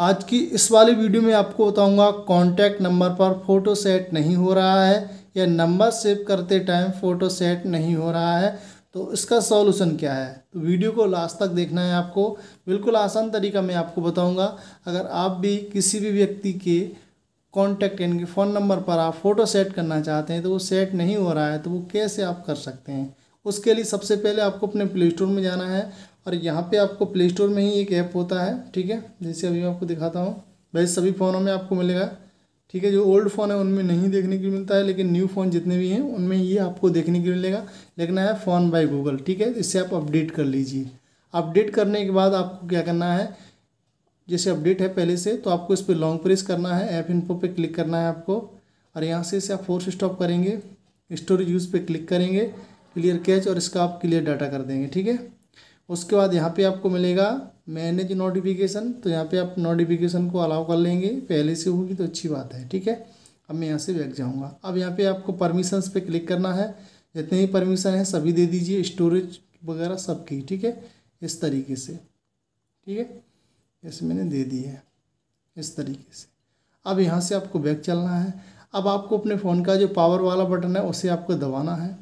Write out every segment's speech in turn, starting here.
आज की इस वाली वीडियो में आपको बताऊंगा कॉन्टैक्ट नंबर पर फ़ोटो सेट नहीं हो रहा है या नंबर सेव करते टाइम फ़ोटो सेट नहीं हो रहा है तो इसका सॉल्यूशन क्या है तो वीडियो को लास्ट तक देखना है आपको बिल्कुल आसान तरीका मैं आपको बताऊंगा अगर आप भी किसी भी व्यक्ति के कॉन्टैक्ट यानी कि फ़ोन नंबर पर आप फ़ोटो सेट करना चाहते हैं तो वो सेट नहीं हो रहा है तो वो कैसे आप कर सकते हैं उसके लिए सबसे पहले आपको अपने प्ले स्टोर में जाना है और यहाँ पे आपको प्ले स्टोर में ही एक ऐप होता है ठीक है जैसे अभी मैं आपको दिखाता हूँ वैसे सभी फ़ोनों में आपको मिलेगा ठीक है जो ओल्ड फ़ोन है उनमें नहीं देखने के लिए मिलता है लेकिन न्यू फ़ोन जितने भी हैं उनमें ये आपको देखने के लिए मिलेगा लेकिन है फ़ोन बाय गूगल ठीक है इससे आप अपडेट कर लीजिए अपडेट करने के बाद आपको क्या करना है जैसे अपडेट है पहले से तो आपको इस पर लॉन्ग प्रेस करना है ऐप इनपो पर क्लिक करना है आपको और यहाँ से इसे आप फोर्स स्टॉप करेंगे स्टोरेज यूज़ पर क्लिक करेंगे क्लियर कैच और इसका आप क्लियर डाटा कर देंगे ठीक है उसके बाद यहाँ पे आपको मिलेगा मैनेज नोटिफिकेशन तो यहाँ पे आप नोटिफिकेशन को अलाउ कर लेंगे पहले से होगी तो अच्छी बात है ठीक है अब मैं यहाँ से बैग जाऊँगा अब यहाँ पे आपको परमिशंस पे क्लिक करना है जितने ही परमिशन है सभी दे दीजिए स्टोरेज वगैरह सब की ठीक है इस तरीके से ठीक है जैसे मैंने दे दी है इस तरीके से अब यहाँ से आपको बैग चलना है अब आपको अपने फ़ोन का जो पावर वाला बटन है उसे आपको दबाना है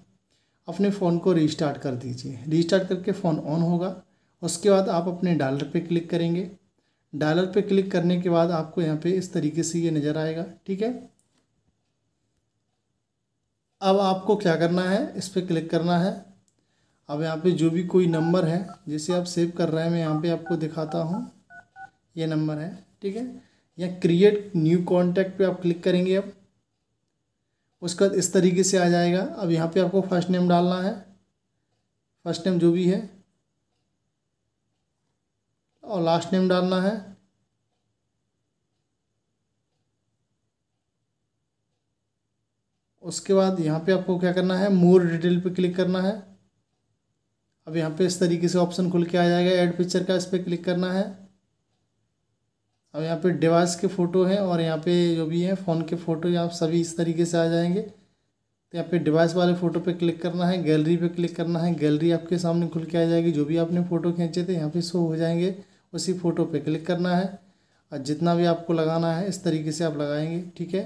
अपने फ़ोन को रीस्टार्ट कर दीजिए रीस्टार्ट करके फ़ोन ऑन होगा उसके बाद आप अपने डायलर पे क्लिक करेंगे डायलर पे क्लिक करने के बाद आपको यहाँ पे इस तरीके से ये नज़र आएगा ठीक है अब आपको क्या करना है इस पर क्लिक करना है अब यहाँ पे जो भी कोई नंबर है जिसे आप सेव कर रहे हैं मैं यहाँ पे आपको दिखाता हूँ ये नंबर है ठीक है या क्रिएट न्यू कॉन्टैक्ट पे आप क्लिक करेंगे अब उसके बाद इस तरीके से आ जाएगा अब यहाँ पे आपको फर्स्ट नेम डालना है फर्स्ट नेम जो भी है और लास्ट नेम डालना है उसके बाद यहाँ पे आपको क्या करना है मोर डिटेल पे क्लिक करना है अब यहाँ पे इस तरीके से ऑप्शन खुल के आ जाएगा ऐड पिक्चर का इस पर क्लिक करना है अब यहाँ पे डिवाइस के फ़ोटो हैं और यहाँ पे जो भी है फ़ोन के फ़ोटो यहाँ सभी इस तरीके से आ जाएंगे तो यहाँ पे डिवाइस वाले फ़ोटो पे क्लिक करना है गैलरी पे क्लिक करना है गैलरी आपके सामने खुल के आ जाएगी जो भी आपने फ़ोटो खींचे थे यहाँ पे शो हो जाएंगे उसी फ़ोटो पे क्लिक करना है और जितना भी आपको लगाना है इस तरीके से आप लगाएंगे ठीक है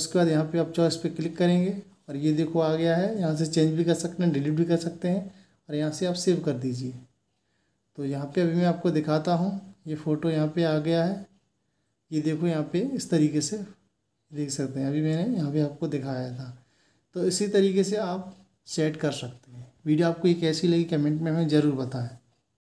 उसके बाद यहाँ पर आप चॉइस पर क्लिक करेंगे और ये देखो आ गया है यहाँ से चेंज भी कर सकते हैं डिलीट भी कर सकते हैं और यहाँ से आप सेव कर दीजिए तो यहाँ पर अभी मैं आपको दिखाता हूँ ये फ़ोटो यहाँ पर आ गया है ये देखो यहाँ पे इस तरीके से देख सकते हैं अभी मैंने यहाँ पे आपको दिखाया था तो इसी तरीके से आप सेट कर सकते हैं वीडियो आपको ये कैसी लगी कमेंट में हमें ज़रूर बताएं